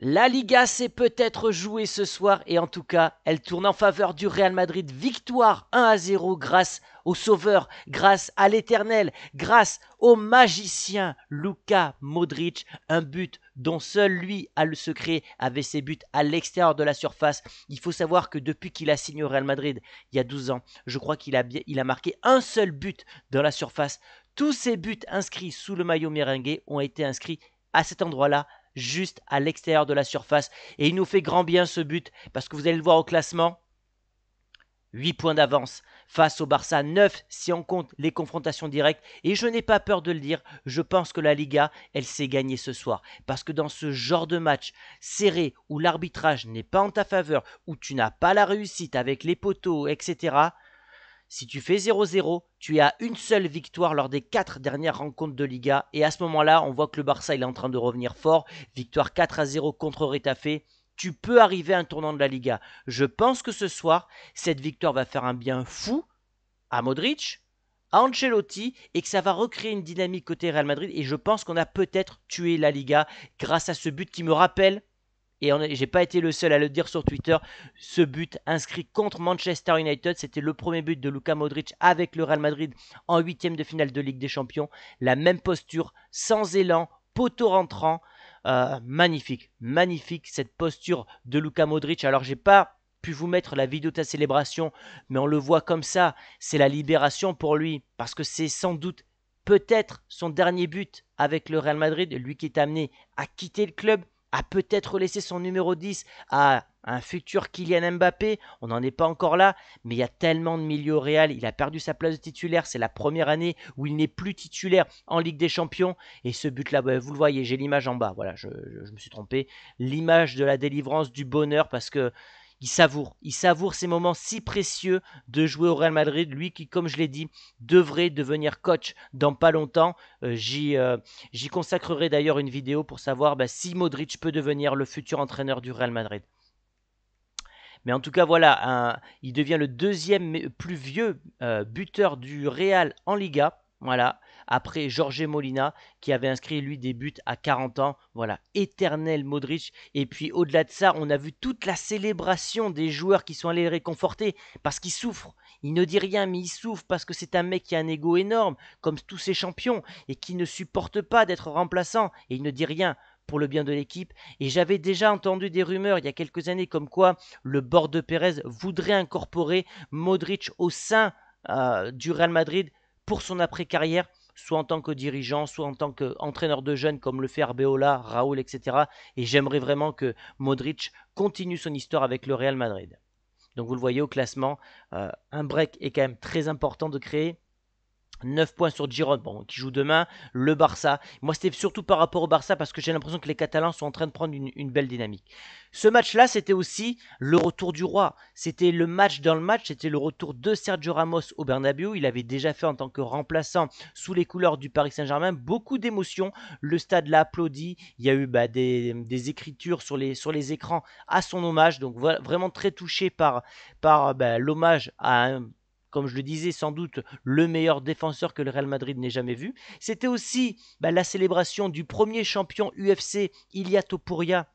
La Liga s'est peut-être jouée ce soir et en tout cas, elle tourne en faveur du Real Madrid. Victoire 1 à 0 grâce au Sauveur, grâce à l'Éternel, grâce au magicien Luka Modric. Un but dont seul lui a le secret avait ses buts à l'extérieur de la surface. Il faut savoir que depuis qu'il a signé au Real Madrid il y a 12 ans, je crois qu'il a, a marqué un seul but dans la surface. Tous ses buts inscrits sous le maillot merengue ont été inscrits à cet endroit-là juste à l'extérieur de la surface. Et il nous fait grand bien ce but, parce que vous allez le voir au classement. 8 points d'avance face au Barça, 9 si on compte les confrontations directes. Et je n'ai pas peur de le dire, je pense que la Liga, elle s'est gagnée ce soir. Parce que dans ce genre de match serré où l'arbitrage n'est pas en ta faveur, où tu n'as pas la réussite avec les poteaux, etc., si tu fais 0-0, tu es à une seule victoire lors des 4 dernières rencontres de Liga. Et à ce moment-là, on voit que le Barça est en train de revenir fort. Victoire 4-0 contre Retafe. Tu peux arriver à un tournant de la Liga. Je pense que ce soir, cette victoire va faire un bien fou à Modric, à Ancelotti et que ça va recréer une dynamique côté Real Madrid. Et je pense qu'on a peut-être tué la Liga grâce à ce but qui me rappelle et j'ai pas été le seul à le dire sur Twitter, ce but inscrit contre Manchester United, c'était le premier but de Luka Modric avec le Real Madrid en huitième de finale de Ligue des Champions. La même posture, sans élan, poteau rentrant. Euh, magnifique, magnifique cette posture de Luka Modric. Alors j'ai pas pu vous mettre la vidéo de ta célébration, mais on le voit comme ça, c'est la libération pour lui, parce que c'est sans doute peut-être son dernier but avec le Real Madrid, lui qui est amené à quitter le club a peut-être laissé son numéro 10 à un futur Kylian Mbappé. On n'en est pas encore là, mais il y a tellement de milieux réel, Il a perdu sa place de titulaire. C'est la première année où il n'est plus titulaire en Ligue des Champions. Et ce but-là, bah, vous le voyez, j'ai l'image en bas. Voilà, je me suis trompé. L'image de la délivrance, du bonheur, parce que il savoure, il savoure ces moments si précieux de jouer au Real Madrid, lui qui, comme je l'ai dit, devrait devenir coach dans pas longtemps. Euh, euh, j'y consacrerai d'ailleurs une vidéo pour savoir bah, si Modric peut devenir le futur entraîneur du Real Madrid. Mais en tout cas, voilà, il devient le deuxième plus vieux euh, buteur du Real en Liga. Voilà. Après Jorge Molina qui avait inscrit lui des buts à 40 ans. Voilà, éternel Modric. Et puis au-delà de ça, on a vu toute la célébration des joueurs qui sont allés le réconforter parce qu'ils souffrent. Il ne dit rien, mais il souffre parce que c'est un mec qui a un ego énorme, comme tous ses champions, et qui ne supporte pas d'être remplaçant. Et il ne dit rien pour le bien de l'équipe. Et j'avais déjà entendu des rumeurs il y a quelques années comme quoi le bord de Pérez voudrait incorporer Modric au sein euh, du Real Madrid pour son après-carrière, soit en tant que dirigeant, soit en tant qu'entraîneur de jeunes comme le fait Arbeola, Raoul, etc. Et j'aimerais vraiment que Modric continue son histoire avec le Real Madrid. Donc vous le voyez au classement, euh, un break est quand même très important de créer. 9 points sur Giron, bon, qui joue demain, le Barça. Moi, c'était surtout par rapport au Barça parce que j'ai l'impression que les Catalans sont en train de prendre une, belle dynamique. Ce match-là, c'était aussi le retour du roi. C'était le match dans le match, c'était le retour de Sergio Ramos au Bernabéu. Il avait déjà fait en tant que remplaçant sous les couleurs du Paris Saint-Germain beaucoup d'émotions. Le stade l'a applaudi. Il y a eu bah, des, écritures sur les, sur les écrans à son hommage. Donc, vraiment très touché par, par bah, l'hommage à un comme je le disais, sans doute le meilleur défenseur que le Real Madrid n'ait jamais vu. C'était aussi bah, la célébration du premier champion UFC, Ilia Topuria,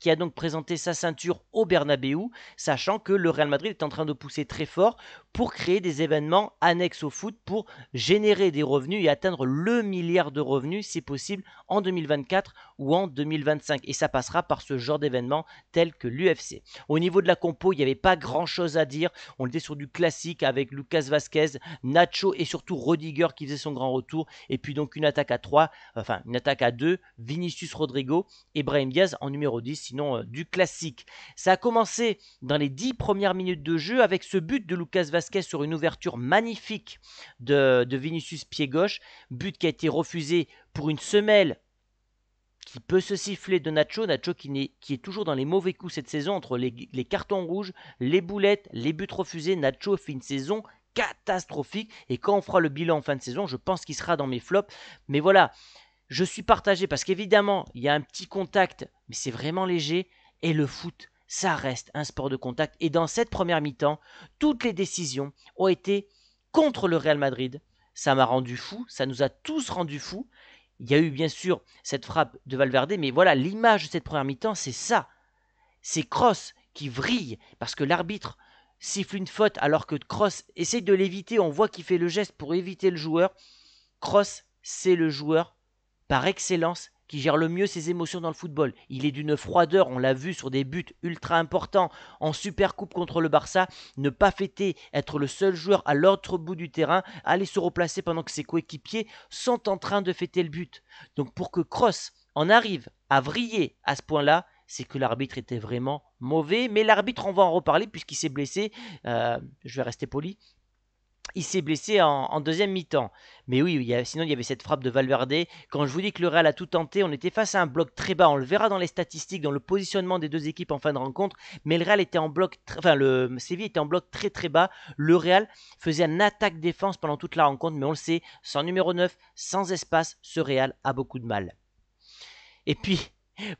qui a donc présenté sa ceinture au Bernabeu, sachant que le Real Madrid est en train de pousser très fort pour créer des événements annexes au foot pour générer des revenus et atteindre le milliard de revenus si possible en 2024 ou en 2025. Et ça passera par ce genre d'événements tels que l'UFC. Au niveau de la compo, il n'y avait pas grand-chose à dire. On était sur du classique avec Lucas Vasquez, Nacho et surtout Rodiger qui faisait son grand retour. Et puis donc une attaque à 3, enfin une attaque à 2, Vinicius Rodrigo et Brahim Diaz en numéro 10 sinon euh, du classique. Ça a commencé dans les dix premières minutes de jeu avec ce but de Lucas Vasquez sur une ouverture magnifique de, de Vinicius pied gauche, but qui a été refusé pour une semelle qui peut se siffler de Nacho, Nacho qui, est, toujours dans les mauvais coups cette saison entre les, les cartons rouges, les boulettes, les buts refusés, Nacho fait une saison catastrophique et quand on fera le bilan en fin de saison, je pense qu'il sera dans mes flops. Mais voilà, je suis partagé parce qu'évidemment, il y a un petit contact, mais c'est vraiment léger. Et le foot, ça reste un sport de contact. Et dans cette première mi-temps, toutes les décisions ont été contre le Real Madrid. Ça m'a rendu fou, ça nous a tous rendus fous. Il y a eu bien sûr cette frappe de Valverde, mais voilà, l'image de cette première mi-temps, c'est ça. C'est Cross qui vrille parce que l'arbitre siffle une faute alors que Cross essaie de l'éviter. On voit qu'il fait le geste pour éviter le joueur. Cross, c'est le joueur par excellence qui gère le mieux ses émotions dans le football. Il est d'une froideur, on l'a vu sur des buts ultra importants en super coupe contre le Barça, ne pas fêter, être le seul joueur à l'autre bout du terrain, aller se replacer pendant que ses coéquipiers sont en train de fêter le but. Donc pour que Cross en arrive à vriller à ce point-là, c'est que l'arbitre était vraiment mauvais. Mais l'arbitre, on va en reparler puisqu'il s'est blessé. Euh, je vais rester poli il s'est blessé en, deuxième mi-temps. Mais oui, sinon il y avait cette frappe de Valverde. Quand je vous dis que le Real a tout tenté, on était face à un bloc très bas. On le verra dans les statistiques, dans le positionnement des deux équipes en fin de rencontre. Mais le Real était en bloc, enfin le Séville était en bloc très très bas. Le Real faisait un attaque défense pendant toute la rencontre, mais on le sait, sans numéro 9, sans espace, ce Real a beaucoup de mal. Et puis,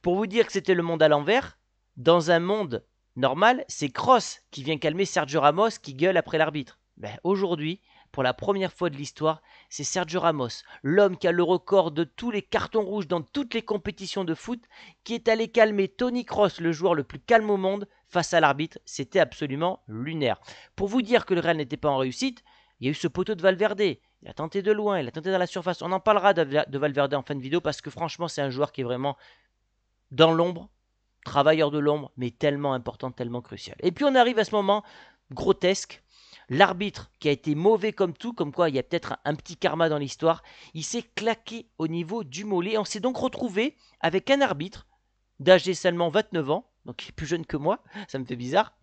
pour vous dire que c'était le monde à l'envers, dans un monde normal, c'est Cross qui vient calmer Sergio Ramos qui gueule après l'arbitre. Ben, aujourd'hui, pour la première fois de l'histoire, c'est Sergio Ramos, l'homme qui a le record de tous les cartons rouges dans toutes les compétitions de foot, qui est allé calmer Tony Cross, le joueur le plus calme au monde, face à l'arbitre. C'était absolument lunaire. Pour vous dire que le Real n'était pas en réussite, il y a eu ce poteau de Valverde. Il a tenté de loin, il a tenté dans la surface. On en parlera de Valverde en fin de vidéo parce que franchement, c'est un joueur qui est vraiment dans l'ombre, travailleur de l'ombre, mais tellement important, tellement crucial. Et puis on arrive à ce moment grotesque L'arbitre, qui a été mauvais comme tout, comme quoi il y a peut-être un, petit karma dans l'histoire, il s'est claqué au niveau du mollet. On s'est donc retrouvé avec un arbitre d'âge seulement 29 ans, donc il est plus jeune que moi, ça me fait bizarre.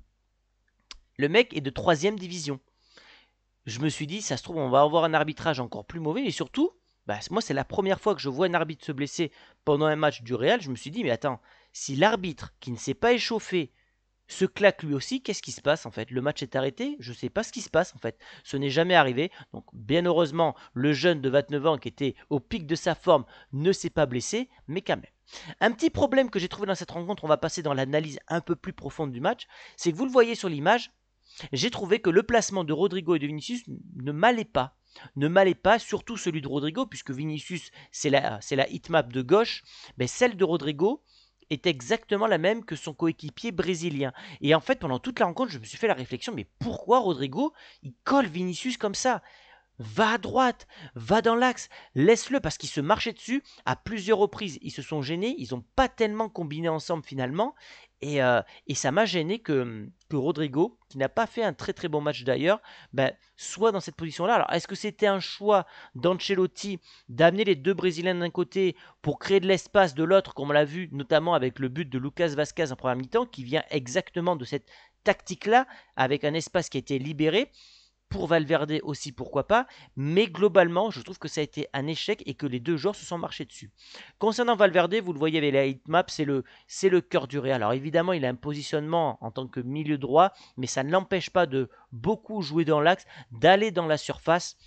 Le mec est de 3 division. Je me suis dit, ça se trouve, on va avoir un arbitrage encore plus mauvais, et surtout, bah, moi c'est la première fois que je vois un arbitre se blesser pendant un match du Real, je me suis dit, mais attends, si l'arbitre qui ne s'est pas échauffé se claque lui aussi. Qu'est-ce qui se passe en fait Le match est arrêté Je ne sais pas ce qui se passe en fait. Ce n'est jamais arrivé. Donc bien heureusement, le jeune de 29 ans qui était au pic de sa forme ne s'est pas blessé, mais quand même. Un petit problème que j'ai trouvé dans cette rencontre, on va passer dans l'analyse un peu plus profonde du match, c'est que vous le voyez sur l'image, j'ai trouvé que le placement de Rodrigo et de Vinicius ne m'allait pas. Ne m'allait pas, surtout celui de Rodrigo, puisque Vinicius, c'est la, c'est la hitmap de gauche, mais celle de Rodrigo, est exactement la même que son coéquipier brésilien. Et en fait, pendant toute la rencontre, je me suis fait la réflexion, mais pourquoi Rodrigo, il colle Vinicius comme ça Va à droite, va dans l'axe, laisse-le parce qu'il se marchait dessus à plusieurs reprises. Ils se sont gênés, ils n'ont pas tellement combiné ensemble finalement. Euh, et, ça m'a gêné hum, que, Rodrigo, qui n'a pas fait un très très bon match d'ailleurs, ben, soit dans cette position-là. Alors est-ce que c'était un choix d'Ancelotti d'amener les deux Brésiliens d'un côté pour créer de l'espace de l'autre, comme on l'a vu notamment avec le but de Lucas Vasquez en première mi-temps, qui vient exactement de cette tactique-là, avec un espace qui a été libéré pour Valverde aussi, pourquoi pas. Mais globalement, je trouve que ça a été un échec et que les deux joueurs se sont marchés dessus. Concernant Valverde, vous le voyez avec la heatmap, c'est le, c'est le cœur du réel. Alors évidemment, il a un positionnement en tant que milieu droit, mais ça ne l'empêche pas de beaucoup jouer dans l'axe, d'aller dans la surface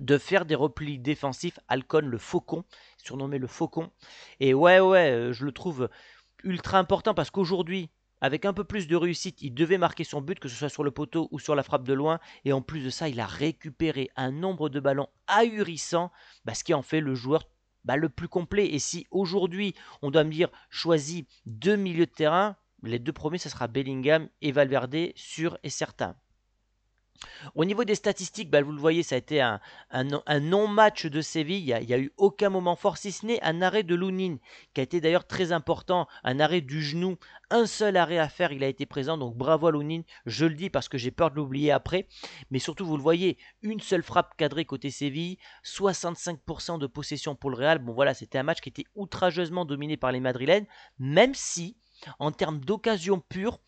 de faire des replis défensifs. Alcon, le faucon, surnommé le faucon. Et ouais, ouais, euh, je le trouve ultra important parce qu'aujourd'hui, avec un peu plus de réussite, il devait marquer son but, que ce soit sur le poteau ou sur la frappe de loin. Et en plus de ça, il a récupéré un nombre de ballons ahurissant, bah, ce qui en fait le joueur bah, le plus complet. Et si aujourd'hui, on doit me dire, choisis deux milieux de terrain, les deux premiers, ce sera Bellingham et Valverde, sûr et certain. Au niveau des statistiques, bah, vous le voyez, ça a été un, non-match de Séville. Il n'y a, eu aucun moment fort, si ce n'est un arrêt de Lounine, qui a été d'ailleurs très important, un arrêt du genou. Un seul arrêt à faire, il a été présent. Donc bravo à Lounine, je le dis parce que j'ai peur de l'oublier après. Mais surtout, vous le voyez, une seule frappe cadrée côté Séville, 65% de possession pour le Real. Bon voilà, c'était un match qui était outrageusement dominé par les Madrilènes, même si, en termes d'occasion pure,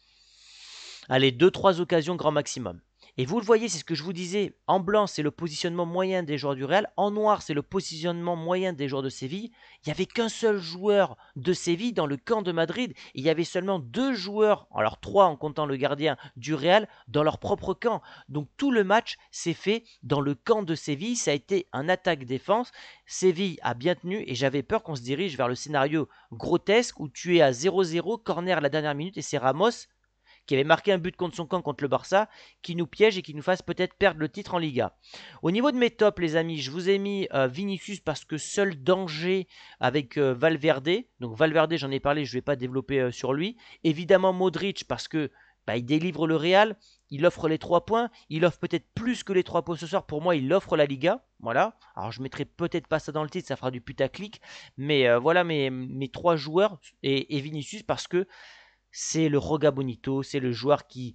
allez, 2-3 occasions grand maximum. Et vous le voyez, c'est ce que je vous disais. En blanc, c'est le positionnement moyen des joueurs du Real. En noir, c'est le positionnement moyen des joueurs de Séville. Il n'y avait qu'un seul joueur de Séville dans le camp de Madrid. il y avait seulement deux joueurs, alors trois en comptant le gardien du Real, dans leur propre camp. Donc tout le match s'est fait dans le camp de Séville. Ça a été un attaque-défense. Séville a bien tenu et j'avais peur qu'on se dirige vers le scénario grotesque où tu es à 0-0, corner la dernière minute et c'est Ramos qui avait marqué un but contre son camp contre le Barça, qui nous piège et qui nous fasse peut-être perdre le titre en Liga. Au niveau de mes tops, les amis, je vous ai mis euh, Vinicius parce que seul danger avec euh, Valverde, donc Valverde, j'en ai parlé, je ne vais pas développer euh, sur lui. Évidemment, Modric parce que bah, il délivre le Real, il offre les 3 points, il offre peut-être plus que les 3 points ce soir, pour moi il offre la Liga, voilà, alors je mettrai peut-être pas ça dans le titre, ça fera du putaclic, mais voilà mes, mes 3 joueurs et, et, Vinicius parce que c'est le Roga Bonito, c'est le joueur qui,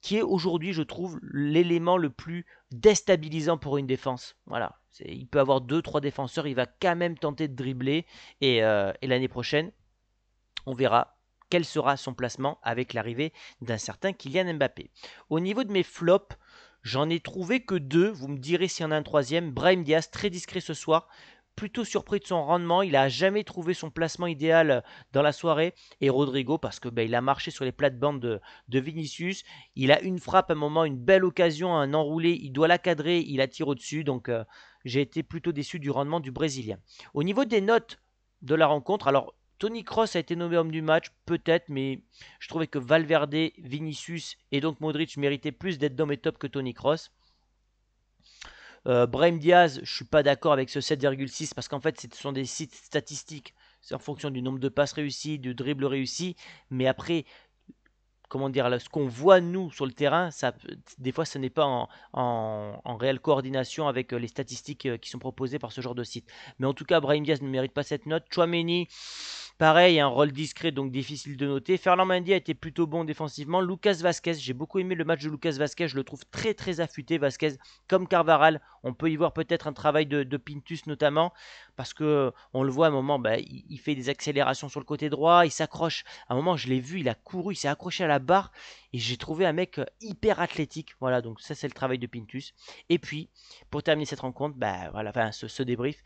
qui est aujourd'hui, je trouve, l'élément le plus déstabilisant pour une défense. Voilà, il peut avoir deux, trois défenseurs, il va quand même tenter de dribbler. Et, euh, et l'année prochaine, on verra quel sera son placement avec l'arrivée d'un certain Kylian Mbappé. Au niveau de mes flops, j'en ai trouvé que deux. Vous me direz s'il y en a un troisième. Brahim Diaz, très discret ce soir, plutôt surpris de son rendement. Il a jamais trouvé son placement idéal euh, dans la soirée. Et Rodrigo, parce que ben, il a marché sur les plates-bandes de, Vinicius. Il a une frappe à un moment, une belle occasion, un enroulé. Il doit la cadrer. Il la tire au-dessus. Donc euh, j'ai été plutôt déçu du rendement du Brésilien. Au niveau des notes de la rencontre, alors Tony Cross a été nommé homme du match, peut-être, mais je trouvais que Valverde, Vinicius et donc Modric méritaient plus d'être dans mes top que Tony Cross. Euh, Brahim Diaz, je suis pas d'accord avec ce 7,6 parce qu'en fait, ce sont des sites statistiques. C'est en fonction du nombre de passes réussies, du dribble réussi. Mais après, comment dire, ce qu'on voit nous sur le terrain, ça, des fois, ce n'est pas en, réelle coordination avec euh, les statistiques euh, qui sont proposées par ce genre de site. Mais en tout cas, Brahim Diaz ne mérite pas cette note. Chouameni. Pareil, un rôle discret, donc difficile de noter. Ferland Mendy a été plutôt bon défensivement. Lucas Vasquez, j'ai beaucoup aimé le match de Lucas Vasquez. Je le trouve très très affûté, Vasquez. Comme Carvaral, on peut y voir peut-être un travail de, Pintus notamment. Parce que on le voit à un moment, bah, il, fait des accélérations sur le côté droit. Il s'accroche. À un moment, je l'ai vu, il a couru, il s'est accroché à la barre. Et j'ai trouvé un mec euh, hyper athlétique. Voilà, donc ça c'est le travail de Pintus. Et puis, pour terminer cette rencontre, ben voilà, enfin ce, débrief.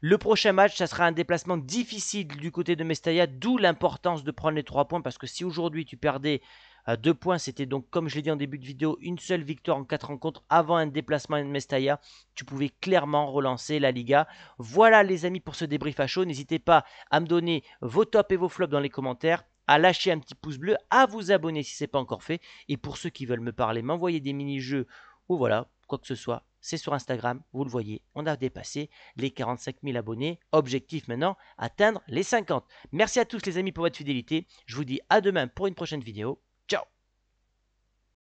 Le prochain match, ça sera un déplacement difficile du côté de Mestalla, d'où l'importance de prendre les 3 points, parce que si aujourd'hui tu perdais euh, deux 2 points, c'était donc, comme je l'ai dit en début de vidéo, une seule victoire en quatre rencontres avant un déplacement de Mestalla, tu pouvais clairement relancer la Liga. Voilà les amis pour ce débrief à chaud, n'hésitez pas à me donner vos tops et vos flops dans les commentaires, à lâcher un petit pouce bleu, à vous abonner si ce n'est pas encore fait. Et pour ceux qui veulent me parler, m'envoyer des mini-jeux ou voilà, quoi que ce soit, c'est sur Instagram, vous le voyez, on a dépassé les 45 000 abonnés. Objectif maintenant, atteindre les 50. Merci à tous les amis pour votre fidélité. Je vous dis à demain pour une prochaine vidéo.